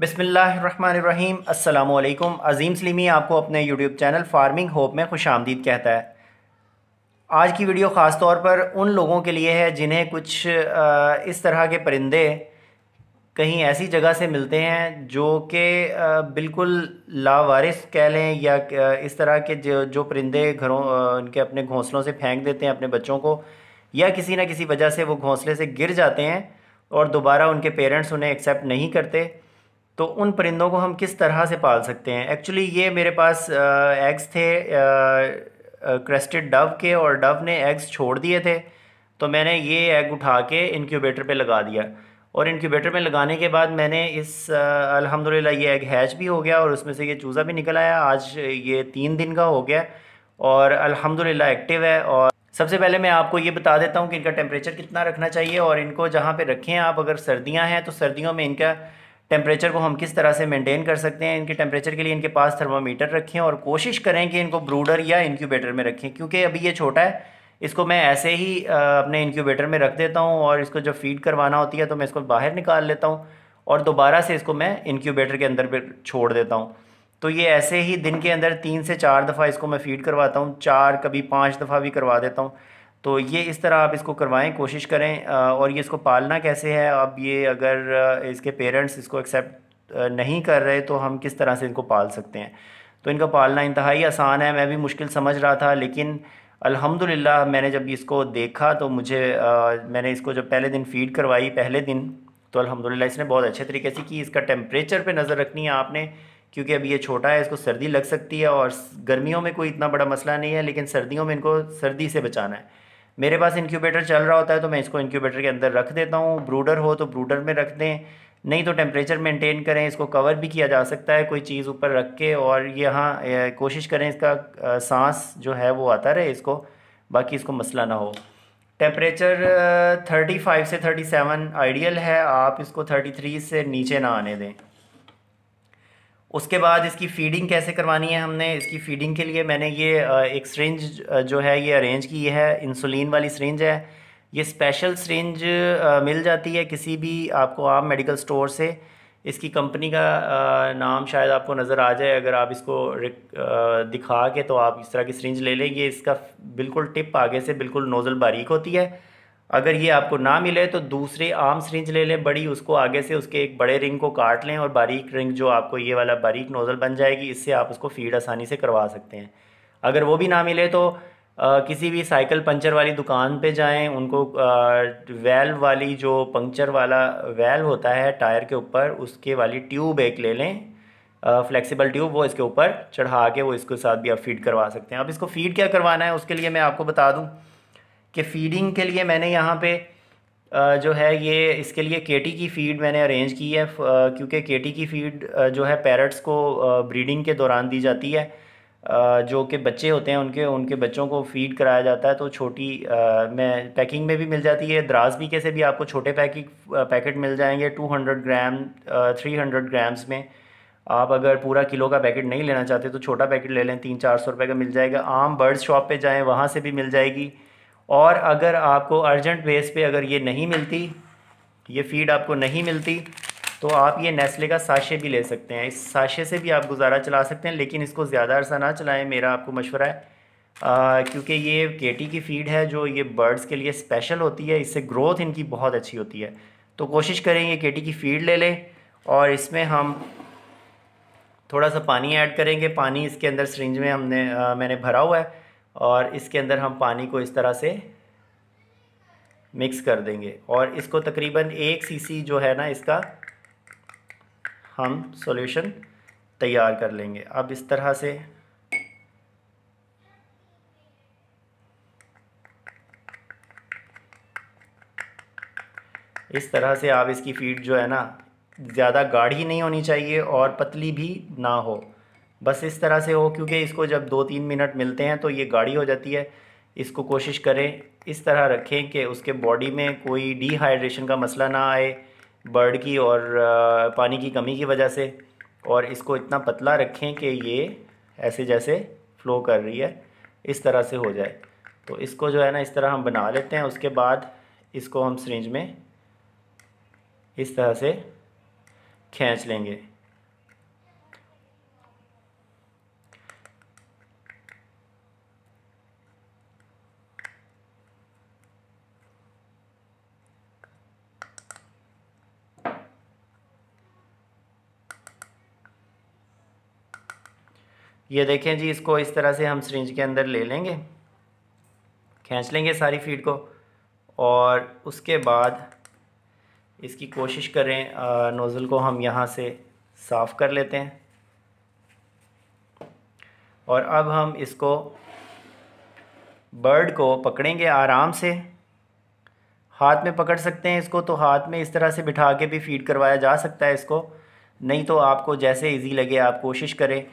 बिसमीम् अल्लाम अज़ीम सलीमी आपको अपने यूट्यूब चैनल फार्मिंग होप में खुश आमदीद कहता है आज की वीडियो ख़ास तौर पर उन लोगों के लिए है जिन्हें कुछ इस तरह के परिंदे कहीं ऐसी जगह से मिलते हैं जो कि बिल्कुल लावारिस कह लें या इस तरह के जो जो परिंदे घरों उनके अपने घोंसलों से फेंक देते हैं अपने बच्चों को या किसी न किसी वजह से वो घोंसले से गिर जाते हैं और दोबारा उनके पेरेंट्स उन्हें एक्सेप्ट नहीं करते तो उन परिंदों को हम किस तरह से पाल सकते हैं एक्चुअली ये मेरे पास एग्स थे क्रेस्टेड डव के और डव ने एग्स छोड़ दिए थे तो मैंने ये एग उठा के इनक्यूबेटर पे लगा दिया और इनक्यूबेटर में लगाने के बाद मैंने इस अल्हम्दुलिल्लाह ये एग हैच भी हो गया और उसमें से ये चूज़ा भी निकल आया आज ये तीन दिन का हो गया और अल्हम्दुलिल्लाह एक्टिव है और सबसे पहले मैं आपको ये बता देता हूँ कि इनका टेम्परेचर कितना रखना चाहिए और इनको जहाँ पे रखें आप अगर सर्दियाँ हैं तो सर्दियों में इनका टेम्परेचर को हम किस तरह से मेंटेन कर सकते हैं इनके टेम्परेचर के लिए इनके पास थर्मामीटर रखें और कोशिश करें कि इनको ब्रूडर या इनक्यूबेटर में रखें क्योंकि अभी ये छोटा है इसको मैं ऐसे ही अपने इनक्यूबेटर में रख देता हूँ और इसको जब फीड करवाना होती है तो मैं इसको बाहर निकाल लेता हूँ और दोबारा से इसको मैं इनक्यूबेटर के अंदर छोड़ देता हूँ तो ये ऐसे ही दिन के अंदर तीन से चार दफ़ा इसको मैं फीड करवाता हूँ चार कभी पाँच दफ़ा भी करवा देता हूँ तो ये इस तरह आप इसको करवाएं कोशिश करें और ये इसको पालना कैसे है अब ये अगर इसके पेरेंट्स इसको एक्सेप्ट नहीं कर रहे तो हम किस तरह से इनको पाल सकते हैं तो इनका पालना इंतहाई आसान है मैं भी मुश्किल समझ रहा था लेकिन अल्हम्दुलिल्लाह मैंने जब इसको देखा तो मुझे आ, मैंने इसको जब पहले दिन फीड करवाई पहले दिन तो अल्हम्दुलिल्लाह इसने बहुत अच्छे तरीके से की इसका टेम्परेचर पे नज़र रखनी है आपने क्योंकि अब ये छोटा है इसको सर्दी लग सकती है और गर्मियों में कोई इतना बड़ा मसला नहीं है लेकिन सर्दियों में इनको सर्दी से बचाना है मेरे पास इंक्यूबेटर चल रहा होता है तो मैं इसको इंक्यूबेटर के अंदर रख देता हूँ ब्रूडर हो तो ब्रूडर में रख दें नहीं तो टेम्परेचर मेंटेन करें इसको कवर भी किया जा सकता है कोई चीज़ ऊपर रख के और यहाँ कोशिश करें इसका सांस जो है वो आता रहे इसको बाकी इसको मसला ना हो टेम्परेचर 35 से 37 आइडियल है आप इसको 33 से नीचे ना आने दें उसके बाद इसकी फीडिंग कैसे करवानी है हमने इसकी फीडिंग के लिए मैंने ये एक सरेंज जो है ये अरेंज की है इंसुलिन वाली सरेंज है ये स्पेशल सरेंज मिल जाती है किसी भी आपको आम मेडिकल स्टोर से इसकी कंपनी का नाम शायद आपको नज़र आ जाए अगर आप इसको दिखा के तो आप इस तरह की सरेंज ले लेंगे इसका बिल्कुल टिप आगे से बिल्कुल नोज़ल बारीक होती है अगर ये आपको ना मिले तो दूसरे आम सरिंज ले लें बड़ी उसको आगे से उसके एक बड़े रिंग को काट लें और बारीक रिंग जो आपको ये वाला बारीक नोज़ल बन जाएगी इससे आप उसको फीड आसानी से करवा सकते हैं अगर वो भी ना मिले तो आ, किसी भी साइकिल पंचर वाली दुकान पे जाएं उनको वेल वाली जो पंक्चर वाला वेल होता है टायर के ऊपर उसके वाली ट्यूब एक ले लें फ्लेक्सिबल ट्यूब वो इसके ऊपर चढ़ा के वो इसके साथ भी आप फीड करवा सकते हैं अब इसको फीड क्या करवाना है उसके लिए मैं आपको बता दूँ कि फ़ीडिंग के लिए मैंने यहाँ पे जो है ये इसके लिए केटी की फ़ीड मैंने अरेंज की है क्योंकि केटी की फ़ीड जो है पैरट्स को ब्रीडिंग के दौरान दी जाती है जो कि बच्चे होते हैं उनके उनके बच्चों को फीड कराया जाता है तो छोटी मैं पैकिंग में भी मिल जाती है द्रास भी कैसे भी आपको छोटे पैकिंग पैकेट मिल जाएंगे two hundred gram three hundred grams में आप अगर पूरा किलो का पैकेट नहीं लेना चाहते तो छोटा पैकेट ले लें तीन चार सौ रुपये का मिल जाएगा आम बर्ड्स शॉप पे जाएं वहाँ से भी मिल जाएगी और अगर आपको अर्जेंट बेस पे अगर ये नहीं मिलती ये फीड आपको नहीं मिलती तो आप ये नेस्ले का साशे भी ले सकते हैं इस साशे से भी आप गुजारा चला सकते हैं लेकिन इसको ज़्यादा अर्सा ना चलाएं मेरा आपको मशवरा है क्योंकि ये केटी की फ़ीड है जो ये बर्ड्स के लिए स्पेशल होती है इससे ग्रोथ इनकी बहुत अच्छी होती है तो कोशिश करें ये केटी की फ़ीड ले लें और इसमें हम थोड़ा सा पानी ऐड करेंगे पानी इसके अंदर सरिंज में हमने आ, मैंने भरा हुआ है और इसके अंदर हम पानी को इस तरह से मिक्स कर देंगे और इसको तकरीबन एक सीसी जो है ना इसका हम सॉल्यूशन तैयार कर लेंगे अब इस तरह से इस तरह से आप इसकी फीड जो है ना ज़्यादा गाढ़ी नहीं होनी चाहिए और पतली भी ना हो बस इस तरह से हो क्योंकि इसको जब दो तीन मिनट मिलते हैं तो ये गाढ़ी हो जाती है इसको कोशिश करें इस तरह रखें कि उसके बॉडी में कोई डिहाइड्रेशन का मसला ना आए बर्ड की और पानी की कमी की वजह से और इसको इतना पतला रखें कि ये ऐसे जैसे फ्लो कर रही है इस तरह से हो जाए तो इसको जो है ना इस तरह हम बना लेते हैं उसके बाद इसको हम सरेंज में इस तरह से खींच लेंगे ये देखें जी इसको इस तरह से हम सरिंज के अंदर ले लेंगे खींच लेंगे सारी फीड को और उसके बाद इसकी कोशिश करें नोज़ल को हम यहाँ से साफ़ कर लेते हैं और अब हम इसको बर्ड को पकड़ेंगे आराम से हाथ में पकड़ सकते हैं इसको तो हाथ में इस तरह से बिठा के भी फीड करवाया जा सकता है इसको नहीं तो आपको जैसे इजी लगे आप कोशिश करें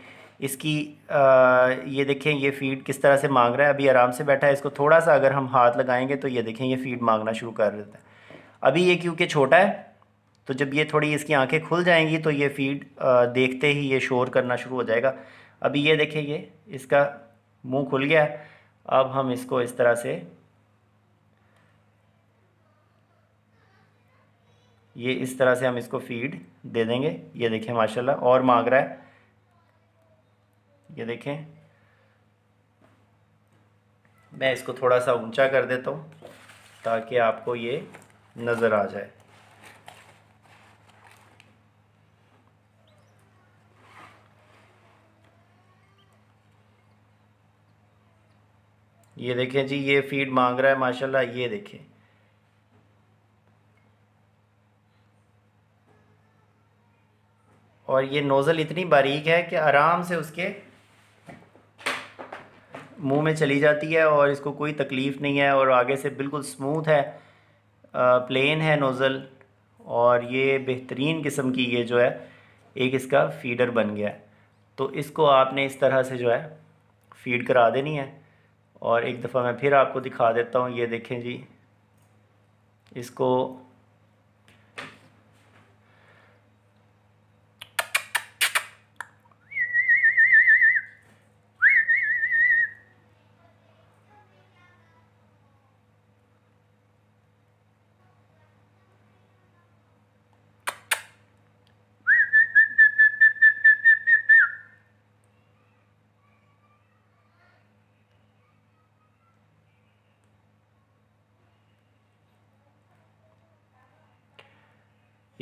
इसकी आ, ये देखें ये फीड किस तरह से मांग रहा है अभी आराम से बैठा है इसको थोड़ा सा अगर हम हाथ लगाएंगे तो ये देखें ये फीड मांगना शुरू कर देता है अभी ये क्योंकि छोटा है तो जब ये थोड़ी इसकी आंखें खुल जाएंगी तो ये फीड आ, देखते ही ये शोर करना शुरू हो जाएगा अभी ये देखें ये इसका मुँह खुल गया अब हम इसको इस तरह से ये इस तरह से हम इसको फीड दे देंगे ये देखें माशाल्लाह और मांग रहा है ये देखें मैं इसको थोड़ा सा ऊंचा कर देता हूँ ताकि आपको ये नज़र आ जाए ये देखें जी ये फीड मांग रहा है माशाल्लाह ये देखें और ये नोज़ल इतनी बारीक है कि आराम से उसके मुंह में चली जाती है और इसको कोई तकलीफ़ नहीं है और आगे से बिल्कुल स्मूथ है प्लेन है नोज़ल और ये बेहतरीन किस्म की ये जो है एक इसका फीडर बन गया है तो इसको आपने इस तरह से जो है फीड करा देनी है और एक दफ़ा मैं फिर आपको दिखा देता हूँ ये देखें जी इसको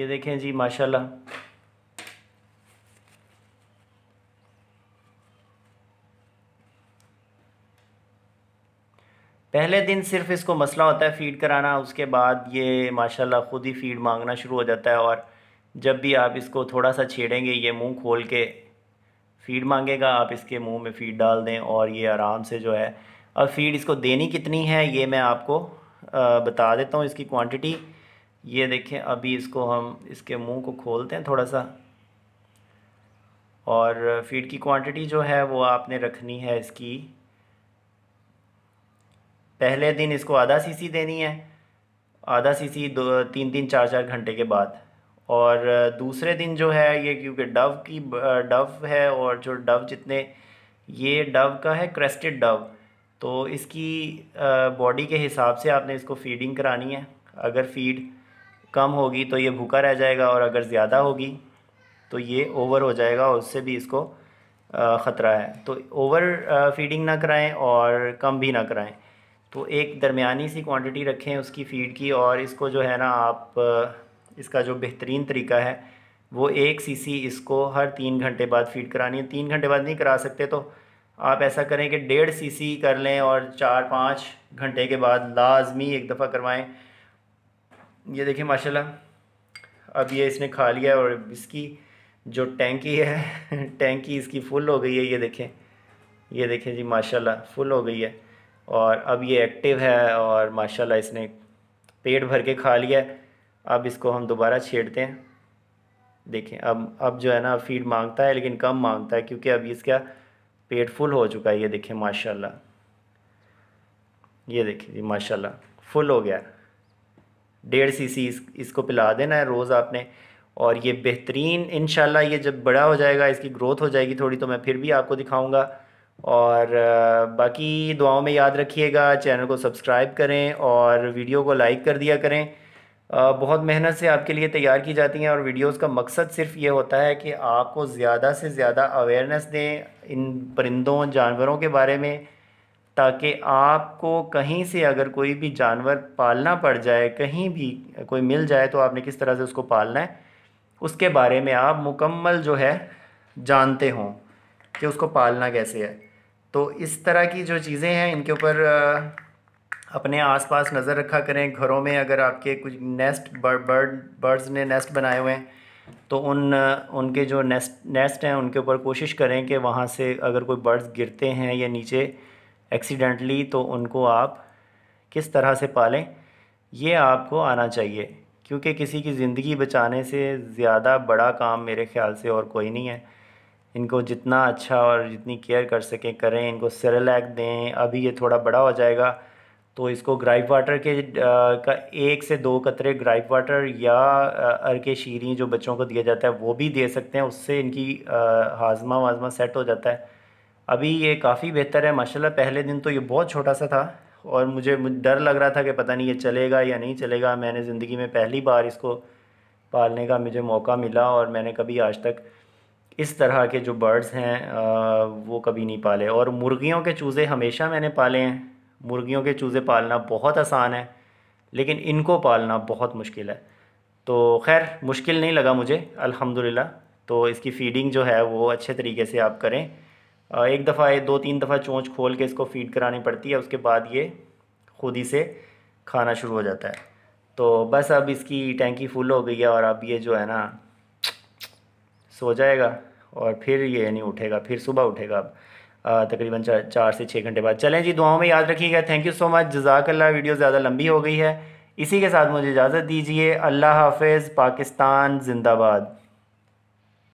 ये देखें जी माशाल्लाह पहले दिन सिर्फ इसको मसला होता है फीड कराना उसके बाद ये माशाल्लाह ख़ुद ही फीड मांगना शुरू हो जाता है और जब भी आप इसको थोड़ा सा छेड़ेंगे ये मुंह खोल के फीड मांगेगा आप इसके मुंह में फीड डाल दें और ये आराम से जो है अब फीड इसको देनी कितनी है ये मैं आपको बता देता हूँ इसकी क्वांटिटी ये देखें अभी इसको हम इसके मुंह को खोलते हैं थोड़ा सा और फीड की क्वांटिटी जो है वो आपने रखनी है इसकी पहले दिन इसको आधा सीसी देनी है आधा सीसी दो तीन तीन चार चार घंटे के बाद और दूसरे दिन जो है ये क्योंकि डव की डव है और जो डव जितने ये डव का है क्रेस्टेड डव तो इसकी बॉडी के हिसाब से आपने इसको फीडिंग करानी है अगर फीड कम होगी तो ये भूखा रह जाएगा और अगर ज़्यादा होगी तो ये ओवर हो जाएगा और उससे भी इसको ख़तरा है तो ओवर फीडिंग ना कराएं और कम भी ना कराएं तो एक दरमियानी सी क्वांटिटी रखें उसकी फ़ीड की और इसको जो है ना आप इसका जो बेहतरीन तरीका है वो एक सीसी इसको हर तीन घंटे बाद फीड करानी है तीन घंटे बाद नहीं करा सकते तो आप ऐसा करें कि डेढ़ सीसी कर लें और चार पाँच घंटे के बाद लाजमी एक दफ़ा करवाएँ ये देखिए माशाल्लाह अब ये इसने खा लिया और इसकी जो टैंकी है टैंकी इसकी फुल हो गई है ये देखें ये देखें जी माशाल्लाह फुल हो गई है और अब ये एक्टिव है और माशाल्लाह इसने पेट भर के खा लिया अब इसको हम दोबारा छेड़ते हैं देखें अब अब जो है ना फीड मांगता है लेकिन कम मांगता है क्योंकि अब इसका पेट फुल हो चुका है ये देखें माशाल्लाह ये देखें जी माशाल्लाह फुल हो गया डेढ़ सी सी इसको पिला देना है रोज़ आपने और ये बेहतरीन इन ये जब बड़ा हो जाएगा इसकी ग्रोथ हो जाएगी थोड़ी तो मैं फिर भी आपको दिखाऊँगा और बाकी दुआओं में याद रखिएगा चैनल को सब्सक्राइब करें और वीडियो को लाइक कर दिया करें बहुत मेहनत से आपके लिए तैयार की जाती हैं और वीडियोस का मकसद सिर्फ ये होता है कि आपको ज़्यादा से ज़्यादा अवेयरनेस दें इन परिंदों जानवरों के बारे में ताकि आपको कहीं से अगर कोई भी जानवर पालना पड़ जाए कहीं भी कोई मिल जाए तो आपने किस तरह से उसको पालना है उसके बारे में आप मुकम्मल जो है जानते हों कि उसको पालना कैसे है तो इस तरह की जो चीज़ें हैं इनके ऊपर अपने आसपास नज़र रखा करें घरों में अगर आपके कुछ नेस्ट बर्ड बर्ड बर्ड्स ने नेस्ट बनाए हुए हैं तो उन उनके जो नेस्ट नेस्ट हैं उनके ऊपर कोशिश करें कि वहाँ से अगर कोई बर्ड्स गिरते हैं या नीचे एक्सीडेंटली तो उनको आप किस तरह से पालें ये आपको आना चाहिए क्योंकि किसी की ज़िंदगी बचाने से ज़्यादा बड़ा काम मेरे ख्याल से और कोई नहीं है इनको जितना अच्छा और जितनी केयर कर सकें करें इनको सेरेलैक दें अभी ये थोड़ा बड़ा हो जाएगा तो इसको ग्राइप वाटर के आ, का एक से दो कतरे ग्राइप वाटर या अरके शीरी जो बच्चों को दिया जाता है वो भी दे सकते हैं उससे इनकी हाजमा वाजमा सेट हो जाता है अभी ये काफ़ी बेहतर है माशाल्लाह पहले दिन तो ये बहुत छोटा सा था और मुझे डर लग रहा था कि पता नहीं ये चलेगा या नहीं चलेगा मैंने ज़िंदगी में पहली बार इसको पालने का मुझे मौका मिला और मैंने कभी आज तक इस तरह के जो बर्ड्स हैं वो कभी नहीं पाले और मुर्गियों के चूज़े हमेशा मैंने पाले हैं मुर्गियों के चूज़े पालना बहुत आसान है लेकिन इनको पालना बहुत मुश्किल है तो खैर मुश्किल नहीं लगा मुझे अल्हम्दुलिल्लाह तो इसकी फ़ीडिंग जो है वो अच्छे तरीके से आप करें एक दफ़ा ये दो तीन दफ़ा चोंच खोल के इसको फीड करानी पड़ती है उसके बाद ये खुद ही से खाना शुरू हो जाता है तो बस अब इसकी टैंकी फुल हो गई है और अब ये जो है ना सो जाएगा और फिर ये नहीं उठेगा फिर सुबह उठेगा अब तकरीबन चार चार से छः घंटे बाद चलें जी दुआओं में याद रखिएगा थैंक यू सो मच जजाकल्ला वीडियो ज़्यादा लंबी हो गई है इसी के साथ मुझे इजाज़त दीजिए अल्लाह हाफिज़ पाकिस्तान जिंदाबाद